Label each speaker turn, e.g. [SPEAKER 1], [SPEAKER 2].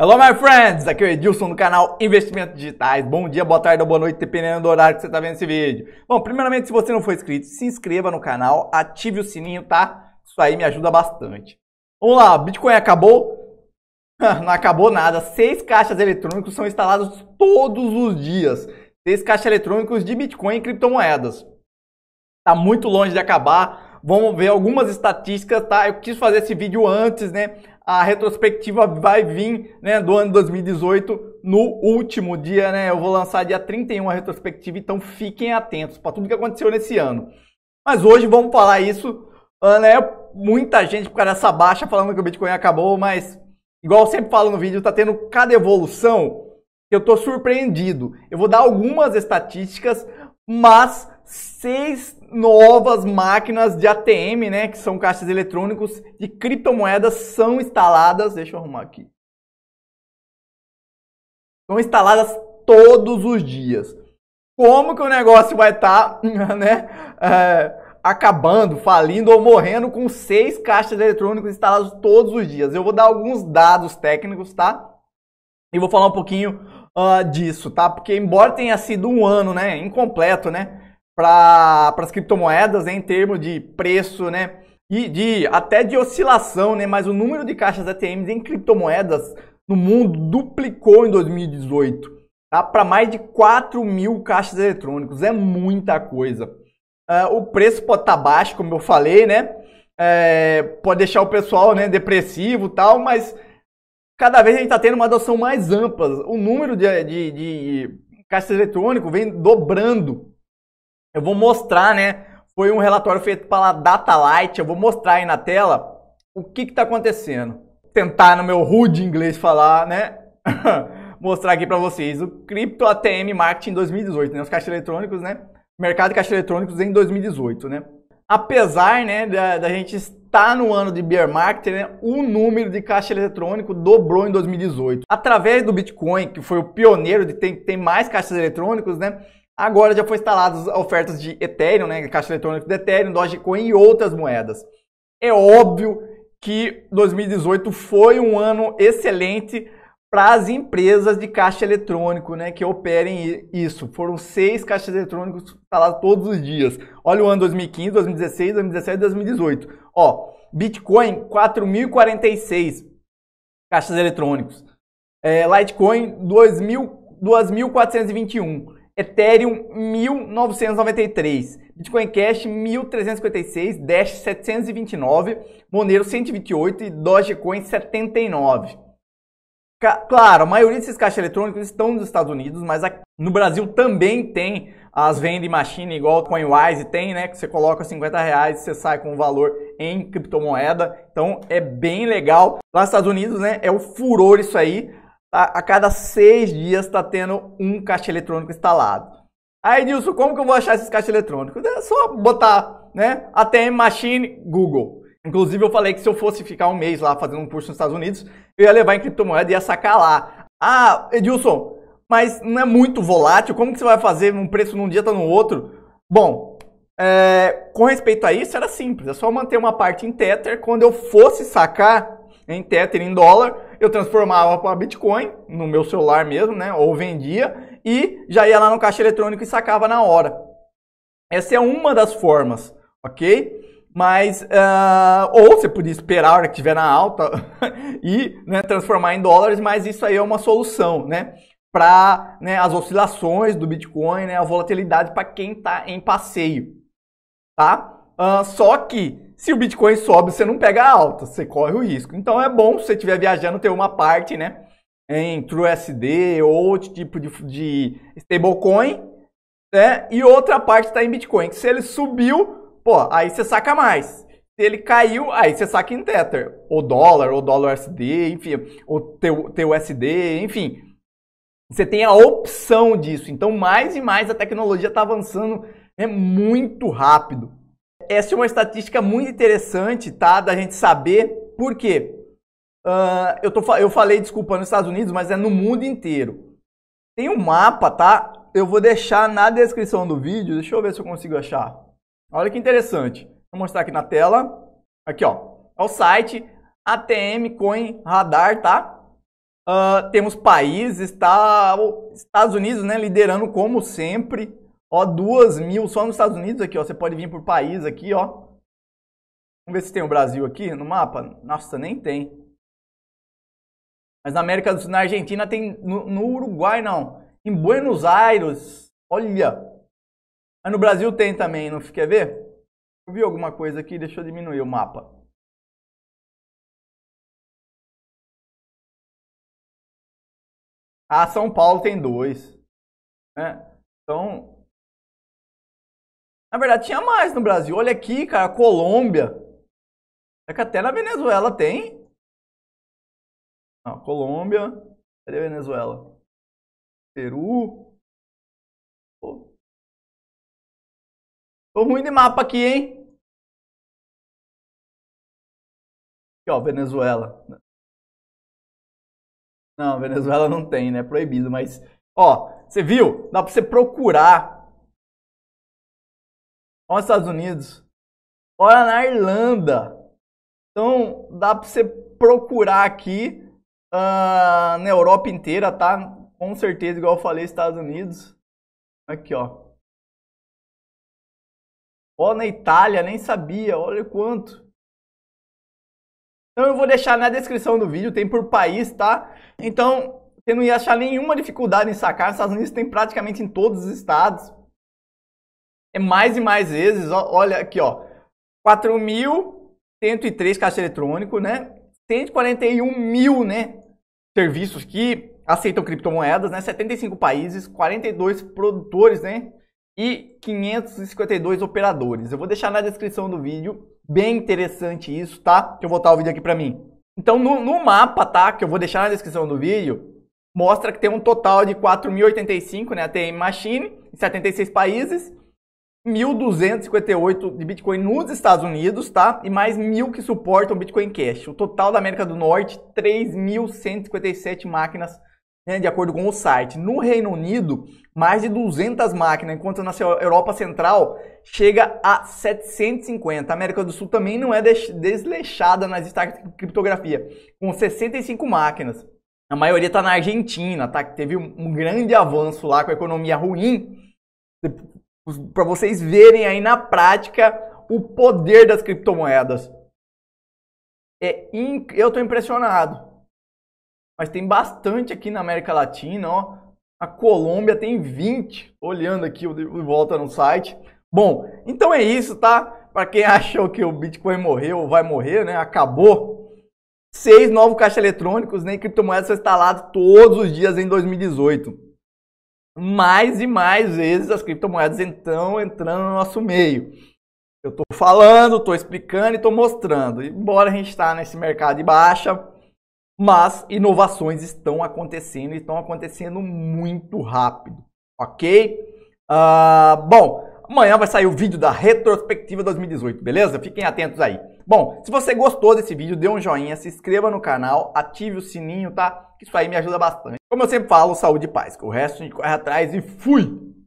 [SPEAKER 1] Hello, my friends! Aqui é o Edilson do canal Investimentos Digitais. Bom dia, boa tarde ou boa noite, dependendo do horário que você está vendo esse vídeo. Bom, primeiramente, se você não for inscrito, se inscreva no canal, ative o sininho, tá? Isso aí me ajuda bastante. Vamos lá, Bitcoin acabou? não acabou nada. Seis caixas eletrônicos são instalados todos os dias. Seis caixas eletrônicos de Bitcoin e criptomoedas. Está muito longe de acabar. Vamos ver algumas estatísticas, tá? Eu quis fazer esse vídeo antes, né? a retrospectiva vai vir né, do ano 2018 no último dia, né? Eu vou lançar dia 31 a retrospectiva, então fiquem atentos para tudo que aconteceu nesse ano. Mas hoje vamos falar isso, ah, né? Muita gente por causa dessa baixa falando que o Bitcoin acabou, mas igual eu sempre falo no vídeo, tá tendo cada evolução eu tô surpreendido. Eu vou dar algumas estatísticas, mas seis novas máquinas de ATM, né, que são caixas eletrônicos de criptomoedas, são instaladas. Deixa eu arrumar aqui. São instaladas todos os dias. Como que o negócio vai estar, tá, né, é, acabando, falindo ou morrendo com seis caixas eletrônicos instalados todos os dias? Eu vou dar alguns dados técnicos, tá? E vou falar um pouquinho uh, disso, tá? Porque embora tenha sido um ano, né, incompleto, né? para as criptomoedas né, em termos de preço, né? E de até de oscilação, né? Mas o número de caixas ATMs em criptomoedas no mundo duplicou em 2018, tá? Para mais de 4 mil caixas eletrônicos. É muita coisa. Uh, o preço pode estar tá baixo, como eu falei, né? É, pode deixar o pessoal né, depressivo tal, mas cada vez a gente está tendo uma adoção mais ampla. O número de, de, de caixas eletrônicos vem dobrando eu vou mostrar, né? Foi um relatório feito pela Datalight. Eu vou mostrar aí na tela o que está acontecendo. tentar no meu rude inglês falar, né? mostrar aqui para vocês o Crypto ATM Marketing 2018, né? Os caixas eletrônicos, né? Mercado de caixas eletrônicos em 2018, né? Apesar, né, da, da gente estar no ano de bear market, né, o número de caixa eletrônico dobrou em 2018. Através do Bitcoin, que foi o pioneiro de ter, ter mais caixas eletrônicos, né? Agora já foram instaladas ofertas de Ethereum, né, caixa eletrônica do Ethereum, Dogecoin e outras moedas. É óbvio que 2018 foi um ano excelente para as empresas de caixa eletrônico, né, que operem isso. Foram seis caixas eletrônicos instalados todos os dias. Olha o ano 2015, 2016, 2017, 2018. Ó, Bitcoin 4.046 caixas eletrônicos. É, Litecoin 2.421. Ethereum 1993, Bitcoin Cash 1356, Dash 729, Monero 128 e Dogecoin 79. Ca claro, a maioria desses caixas eletrônicos estão nos Estados Unidos, mas no Brasil também tem as vending machine igual CoinWise tem, né? Que você coloca 50 reais e você sai com o valor em criptomoeda. Então é bem legal. Lá nos Estados Unidos, né? É o furor isso aí. A cada seis dias está tendo um caixa eletrônico instalado. Aí, Edilson, como que eu vou achar esses caixas eletrônicos? É só botar, né? ATM Machine Google. Inclusive, eu falei que se eu fosse ficar um mês lá fazendo um curso nos Estados Unidos, eu ia levar em criptomoeda e ia sacar lá. Ah, Edilson, mas não é muito volátil? Como que você vai fazer um preço num dia tá no outro? Bom, é, com respeito a isso, era simples. É só manter uma parte em Tether. Quando eu fosse sacar em Tether, em dólar, eu transformava para Bitcoin no meu celular mesmo, né? Ou vendia e já ia lá no caixa eletrônico e sacava na hora. Essa é uma das formas, ok? Mas, uh, ou você podia esperar a hora que estiver na alta e né, transformar em dólares, mas isso aí é uma solução, né? Para né, as oscilações do Bitcoin, né, a volatilidade para quem está em passeio, tá? Uh, só que se o Bitcoin sobe, você não pega alta, você corre o risco. Então é bom se você estiver viajando ter uma parte, né? Em TrueSD ou outro tipo de, de stablecoin, né? E outra parte está em Bitcoin. Que se ele subiu, pô, aí você saca mais. Se ele caiu, aí você saca em Tether. Ou dólar, ou dólar USD, enfim, ou USD, enfim. Você tem a opção disso. Então, mais e mais a tecnologia está avançando é né, muito rápido essa é uma estatística muito interessante, tá? Da gente saber por quê. Uh, eu, tô, eu falei, desculpa, nos Estados Unidos, mas é no mundo inteiro. Tem um mapa, tá? Eu vou deixar na descrição do vídeo. Deixa eu ver se eu consigo achar. Olha que interessante. Vou mostrar aqui na tela. Aqui, ó. É o site ATM Coin Radar, tá? Uh, temos países, tá? Estados Unidos, né? Liderando como sempre. Ó, duas mil só nos Estados Unidos aqui, ó. Você pode vir por país aqui, ó. Vamos ver se tem o Brasil aqui no mapa. Nossa, nem tem. Mas na América do Sul, na Argentina tem. No, no Uruguai, não. Em Buenos Aires. Olha. Mas no Brasil tem também, não quer ver? Eu vi alguma coisa aqui, deixa eu diminuir o mapa. Ah, São Paulo tem dois. Né? Então, na verdade, tinha mais no Brasil. Olha aqui, cara, Colômbia. É que até na Venezuela tem? Não, Colômbia. Cadê a Venezuela? Peru. Pô. Tô ruim de mapa aqui, hein? Aqui, ó, Venezuela. Não, Venezuela não tem, né? É proibido, mas... Ó, você viu? Dá pra você procurar os Estados Unidos, olha na Irlanda. Então dá para você procurar aqui uh, na Europa inteira, tá? Com certeza, igual eu falei, Estados Unidos. Aqui, ó. Ó, na Itália, nem sabia, olha quanto. Então eu vou deixar na descrição do vídeo, tem por país, tá? Então, você não ia achar nenhuma dificuldade em sacar, Os Estados Unidos tem praticamente em todos os estados é mais e mais vezes, ó, olha aqui, ó, 4.103 caixa eletrônico, né? 141 mil, né? Serviços que aceitam criptomoedas, né? 75 países, 42 produtores, né? E 552 operadores. Eu vou deixar na descrição do vídeo, bem interessante isso, tá? Eu vou botar o vídeo aqui para mim. Então, no, no, mapa, tá? Que eu vou deixar na descrição do vídeo, mostra que tem um total de 4.085, né? Tem machine, em 76 países, 1.258 de Bitcoin nos Estados Unidos, tá? E mais mil que suportam Bitcoin Cash. O total da América do Norte, 3.157 máquinas, né, de acordo com o site. No Reino Unido, mais de 200 máquinas, enquanto na Europa Central chega a 750. A América do Sul também não é desleixada nas destaques de criptografia, com 65 máquinas. A maioria está na Argentina, tá? Que teve um grande avanço lá com a economia ruim para vocês verem aí na prática o poder das criptomoedas. É inc... Eu estou impressionado. Mas tem bastante aqui na América Latina, ó. A Colômbia tem 20. Olhando aqui de volta no site. Bom, então é isso, tá? Para quem achou que o Bitcoin morreu, ou vai morrer, né? Acabou. Seis novos caixas eletrônicos, nem né? criptomoedas são instalados todos os dias em 2018 mais e mais vezes as criptomoedas estão entrando no nosso meio. Eu estou falando, estou explicando e estou mostrando. Embora a gente está nesse mercado de baixa, mas inovações estão acontecendo e estão acontecendo muito rápido, ok? Uh, bom, Amanhã vai sair o vídeo da retrospectiva 2018, beleza? Fiquem atentos aí. Bom, se você gostou desse vídeo, dê um joinha, se inscreva no canal, ative o sininho, tá? Isso aí me ajuda bastante. Como eu sempre falo, saúde e paz. O resto a gente corre atrás e fui!